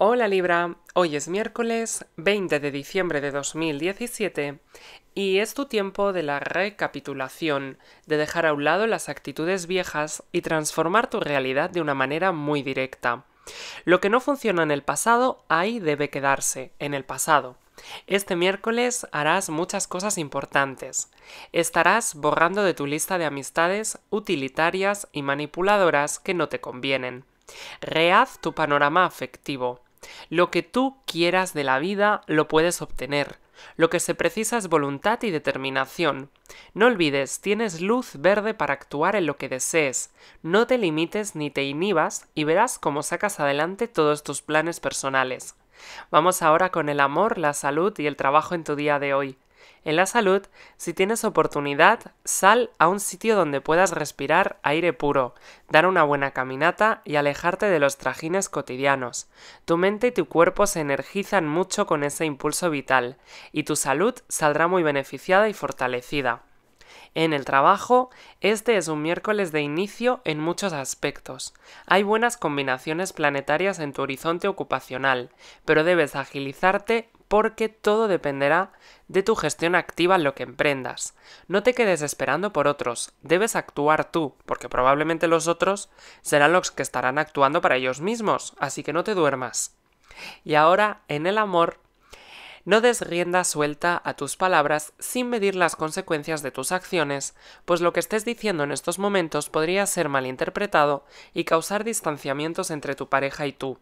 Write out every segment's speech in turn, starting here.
Hola Libra, hoy es miércoles 20 de diciembre de 2017 y es tu tiempo de la recapitulación, de dejar a un lado las actitudes viejas y transformar tu realidad de una manera muy directa. Lo que no funciona en el pasado, ahí debe quedarse, en el pasado. Este miércoles harás muchas cosas importantes. Estarás borrando de tu lista de amistades utilitarias y manipuladoras que no te convienen. Rehaz tu panorama afectivo. Lo que tú quieras de la vida lo puedes obtener. Lo que se precisa es voluntad y determinación. No olvides, tienes luz verde para actuar en lo que desees. No te limites ni te inhibas y verás cómo sacas adelante todos tus planes personales. Vamos ahora con el amor, la salud y el trabajo en tu día de hoy. En la salud, si tienes oportunidad, sal a un sitio donde puedas respirar aire puro, dar una buena caminata y alejarte de los trajines cotidianos. Tu mente y tu cuerpo se energizan mucho con ese impulso vital, y tu salud saldrá muy beneficiada y fortalecida. En el trabajo, este es un miércoles de inicio en muchos aspectos. Hay buenas combinaciones planetarias en tu horizonte ocupacional, pero debes agilizarte porque todo dependerá de tu gestión activa en lo que emprendas. No te quedes esperando por otros, debes actuar tú, porque probablemente los otros serán los que estarán actuando para ellos mismos, así que no te duermas. Y ahora, en el amor, no des rienda suelta a tus palabras sin medir las consecuencias de tus acciones, pues lo que estés diciendo en estos momentos podría ser malinterpretado y causar distanciamientos entre tu pareja y tú.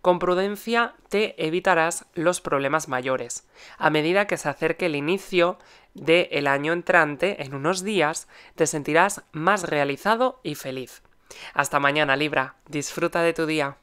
Con prudencia te evitarás los problemas mayores. A medida que se acerque el inicio del año entrante, en unos días, te sentirás más realizado y feliz. Hasta mañana, Libra. Disfruta de tu día.